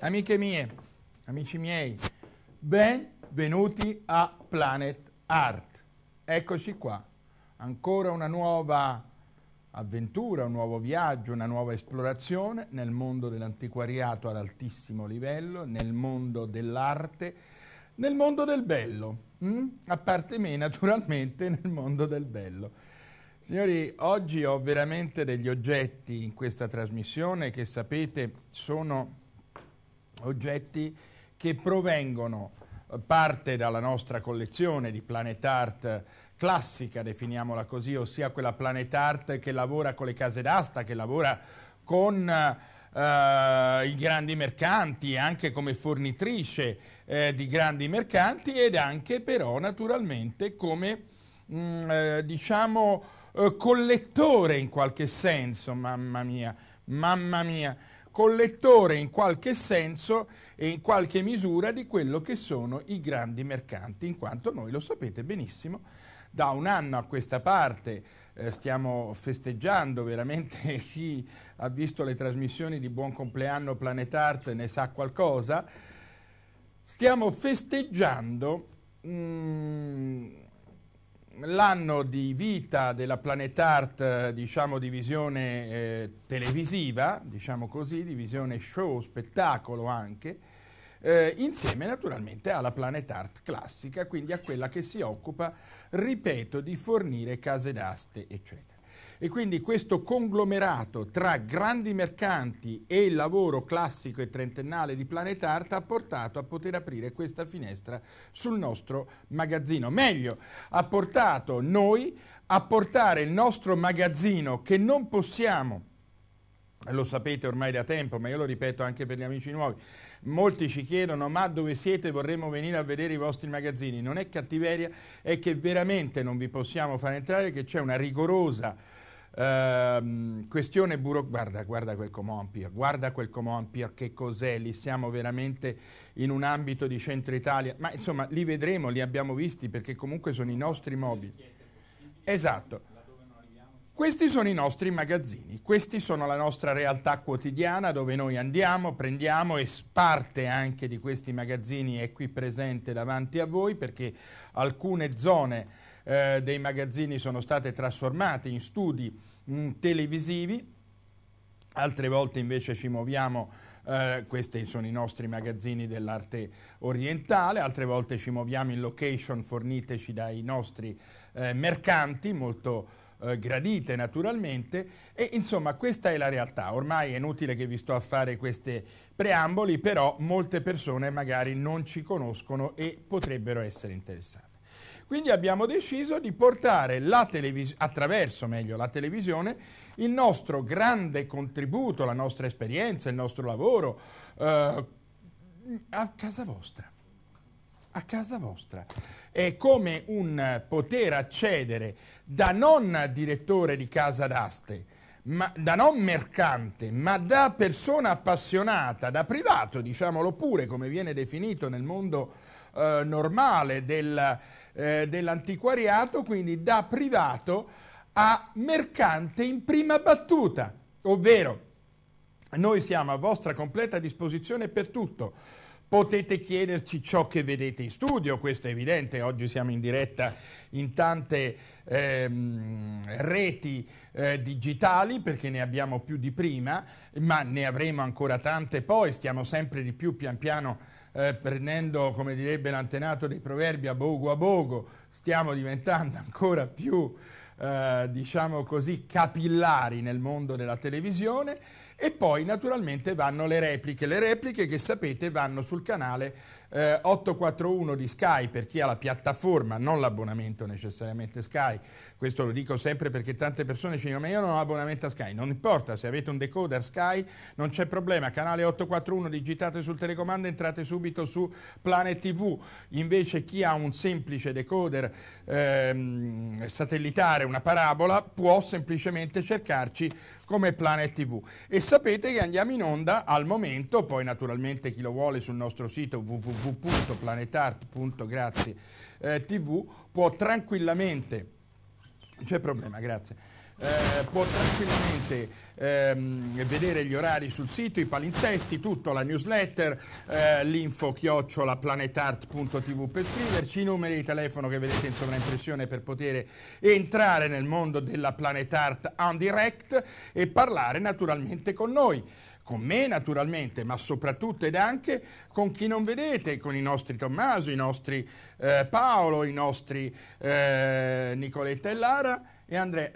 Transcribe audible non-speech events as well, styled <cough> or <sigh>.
Amiche mie, amici miei, benvenuti a Planet Art. Eccoci qua, ancora una nuova avventura, un nuovo viaggio, una nuova esplorazione nel mondo dell'antiquariato ad altissimo livello, nel mondo dell'arte, nel mondo del bello, mh? Mm? a parte me naturalmente <laughs> nel mondo del bello. Signori, oggi ho veramente degli oggetti in questa trasmissione che sapete sono oggetti che provengono eh, parte dalla nostra collezione di Planet Art eh, classica, definiamola così, ossia quella Planet Art che lavora con le case d'asta, che lavora con eh, i grandi mercanti, anche come fornitrice eh, di grandi mercanti ed anche però naturalmente come mh, mm, eh, diciamo collettore in qualche senso, mamma mia, mamma mia collettore in qualche senso e in qualche misura di quello che sono i grandi mercanti, in quanto noi lo sapete benissimo, da un anno a questa parte eh, stiamo festeggiando veramente <laughs> chi ha visto le trasmissioni di Buon Compleanno Planet Art ne sa qualcosa, stiamo festeggiando... Mm, l'anno di vita della Planetart, eh, diciamo di visione eh, televisiva, diciamo così, di visione show, spettacolo anche, eh, insieme naturalmente alla Planet Art classica, quindi a quella che si occupa, ripeto, di fornire case d'aste, eccetera. E quindi questo conglomerato tra grandi mercanti e il lavoro classico e trentennale di Planeta Art ha portato a poter aprire questa finestra sul nostro magazzino. Meglio, ha portato noi a portare il nostro magazzino che non possiamo lo sapete ormai da tempo, ma io lo ripeto anche per gli amici nuovi, molti ci chiedono ma dove siete vorremmo venire a vedere i vostri magazzini, non è cattiveria, è che veramente non vi possiamo far entrare, che c'è una rigorosa Ehm, questione burocratica, guarda, guarda quel Comompia, guarda quel Comompia, che cos'è, lì siamo veramente in un ambito di centro Italia, ma insomma li vedremo, li abbiamo visti perché comunque sono i nostri mobili. Esatto. Questi sono i nostri magazzini, questi sono la nostra realtà quotidiana dove noi andiamo, prendiamo e parte anche di questi magazzini è qui presente davanti a voi perché alcune zone eh, dei magazzini sono state trasformate in studi mh, mm, televisivi, altre volte invece ci muoviamo Uh, questi sono i nostri magazzini dell'arte orientale, altre volte ci muoviamo in location forniteci dai nostri uh, mercanti, molto uh, gradite naturalmente e insomma questa è la realtà ormai è inutile che vi sto a fare questi preamboli però molte persone magari non ci conoscono e potrebbero essere interessate quindi abbiamo deciso di portare la attraverso meglio la televisione il nostro grande contributo, la nostra esperienza, il nostro lavoro eh, a casa vostra a casa vostra. È come un poter accedere da non direttore di casa d'aste, ma, da non mercante, ma da persona appassionata, da privato, diciamolo pure, come viene definito nel mondo eh, normale del, eh, dell'antiquariato, quindi da privato a mercante in prima battuta, ovvero noi siamo a vostra completa disposizione per tutto. Potete chiederci ciò che vedete in studio, questo è evidente, oggi siamo in diretta in tante ehm, reti eh, digitali perché ne abbiamo più di prima, ma ne avremo ancora tante poi, stiamo sempre di più pian piano eh, prendendo, come direbbe l'antenato dei proverbi, a bogo a bogo, stiamo diventando <laughs> ancora più, eh, diciamo così, capillari nel mondo della televisione e poi naturalmente vanno le repliche, le repliche che sapete vanno sul canale eh, 841 di Sky per chi ha la piattaforma, non l'abbonamento necessariamente Sky, questo lo dico sempre perché tante persone ci dicono ma io non ho abbonamento a Sky, non importa, se avete un decoder Sky non c'è problema, canale 841 digitate sul telecomando, e entrate subito su Planet TV, invece chi ha un semplice decoder ehm, satellitare, una parabola, può semplicemente cercarci come Planet TV. E sapete che andiamo in onda al momento, poi naturalmente chi lo vuole sul nostro sito www.planetart.grazie.tv eh, può tranquillamente, non c'è problema, grazie, eh, può tranquillamente ehm, vedere gli orari sul sito, i palinsesti, tutto, la newsletter, eh, l'info chiocciola planetart.tv per scriverci, i numeri di telefono che vedete in sovraimpressione per poter entrare nel mondo della Planetart on direct e parlare naturalmente con noi con me naturalmente, ma soprattutto ed anche con chi non vedete, con i nostri Tommaso, i nostri eh, Paolo, i nostri eh, Nicoletta e Lara e Andrea.